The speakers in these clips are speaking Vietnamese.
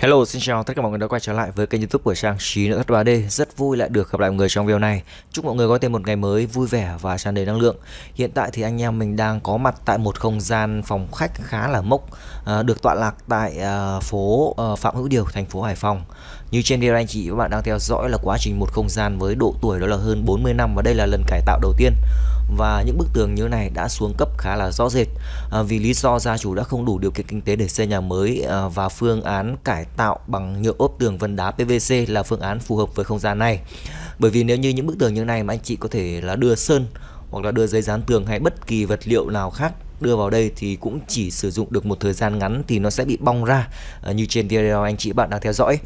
Hello, xin chào tất cả mọi người đã quay trở lại với kênh youtube của Trang Trí Nội Thất 3D Rất vui lại được gặp lại mọi người trong video này Chúc mọi người có thêm một ngày mới vui vẻ và tràn đầy năng lượng Hiện tại thì anh em mình đang có mặt tại một không gian phòng khách khá là mốc à, Được tọa lạc tại à, phố à, Phạm Hữu Điều, thành phố Hải Phòng Như trên video anh chị và bạn đang theo dõi là quá trình một không gian với độ tuổi đó là hơn 40 năm Và đây là lần cải tạo đầu tiên và những bức tường như này đã xuống cấp khá là rõ rệt à, vì lý do gia chủ đã không đủ điều kiện kinh tế để xây nhà mới à, và phương án cải tạo bằng nhựa ốp tường vân đá PVC là phương án phù hợp với không gian này bởi vì nếu như những bức tường như này mà anh chị có thể là đưa sơn hoặc là đưa giấy dán tường hay bất kỳ vật liệu nào khác đưa vào đây thì cũng chỉ sử dụng được một thời gian ngắn thì nó sẽ bị bong ra à, như trên video anh chị bạn đang theo dõi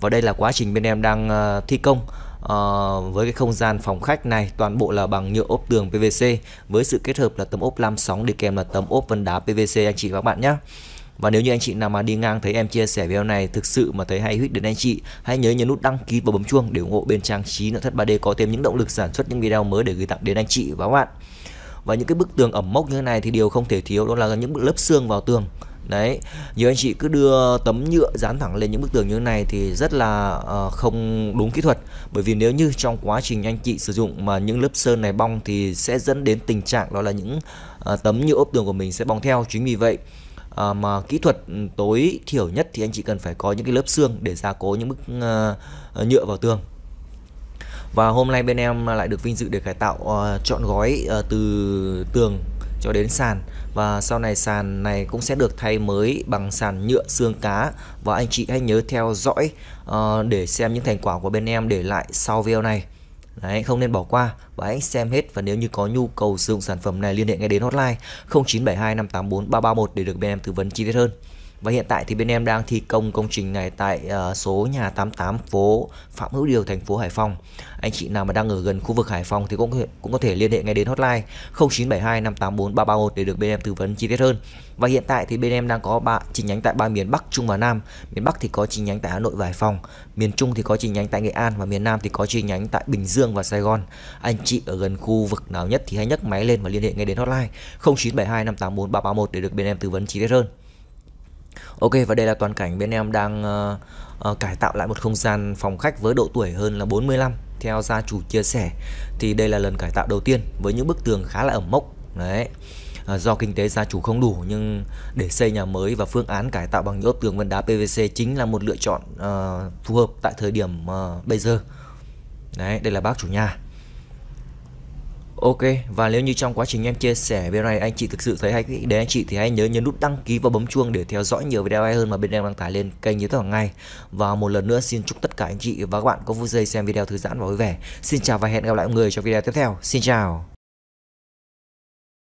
và đây là quá trình bên em đang thi công uh, với cái không gian phòng khách này toàn bộ là bằng nhựa ốp tường PVC với sự kết hợp là tấm ốp lam sóng đi kèm là tấm ốp vân đá PVC anh chị và các bạn nhé. Và nếu như anh chị nào mà đi ngang thấy em chia sẻ video này thực sự mà thấy hay hít đến anh chị, hãy nhớ nhấn nút đăng ký và bấm chuông để ủng hộ bên trang trí nội thất 3D có thêm những động lực sản xuất những video mới để gửi tặng đến anh chị và các bạn. Và những cái bức tường ẩm mốc như thế này thì điều không thể thiếu đó là những lớp xương vào tường đấy nhiều anh chị cứ đưa tấm nhựa dán thẳng lên những bức tường như thế này thì rất là uh, không đúng kỹ thuật bởi vì nếu như trong quá trình anh chị sử dụng mà những lớp sơn này bong thì sẽ dẫn đến tình trạng đó là những uh, tấm nhựa ốp tường của mình sẽ bong theo chính vì vậy uh, mà kỹ thuật tối thiểu nhất thì anh chị cần phải có những cái lớp xương để gia cố những bức uh, nhựa vào tường và hôm nay bên em lại được vinh dự để cải tạo uh, chọn gói uh, từ tường cho đến sàn và sau này sàn này cũng sẽ được thay mới bằng sàn nhựa xương cá và anh chị hãy nhớ theo dõi uh, để xem những thành quả của bên em để lại sau video này Đấy, không nên bỏ qua và hãy xem hết và nếu như có nhu cầu sử dụng sản phẩm này liên hệ ngay đến hotline 0972 584 331 để được bên em tư vấn chi tiết hơn. Và hiện tại thì bên em đang thi công công trình này tại ờ, số nhà 88 phố Phạm Hữu Điều thành phố Hải Phòng. Anh chị nào mà đang ở gần khu vực Hải Phòng thì cũng cũng có thể liên hệ ngay đến hotline 0972 584 331 để được bên em tư vấn chi tiết hơn. Và hiện tại thì bên em đang có ba chi nhánh tại ba miền Bắc, Trung và Nam. Miền Bắc thì có chi nhánh tại Hà Nội và Hải Phòng, miền Trung thì có chi nhánh tại Nghệ An và miền Nam thì có chi nhánh tại Bình Dương và Sài Gòn. Anh chị ở gần khu vực nào nhất thì hãy nhấc máy lên và liên hệ ngay đến hotline 0972 584 331 để được bên em tư vấn chi tiết hơn. Ok và đây là toàn cảnh bên em đang uh, uh, cải tạo lại một không gian phòng khách với độ tuổi hơn là 45 theo gia chủ chia sẻ thì đây là lần cải tạo đầu tiên với những bức tường khá là ẩm mốc đấy ờ, do kinh tế gia chủ không đủ nhưng để xây nhà mới và phương án cải tạo bằng những ốp tường vân đá PVC chính là một lựa chọn uh, phù hợp tại thời điểm uh, bây giờ đấy đây là bác chủ nhà Ok và nếu như trong quá trình em chia sẻ video này anh chị thực sự thấy hay để anh chị thì hãy nhớ nhấn nút đăng ký và bấm chuông để theo dõi nhiều video hay hơn mà bên em đăng tải lên kênh như thường ngày. Và một lần nữa xin chúc tất cả anh chị và các bạn có vui giây xem video thư giãn và vui vẻ. Xin chào và hẹn gặp lại mọi người trong video tiếp theo. Xin chào.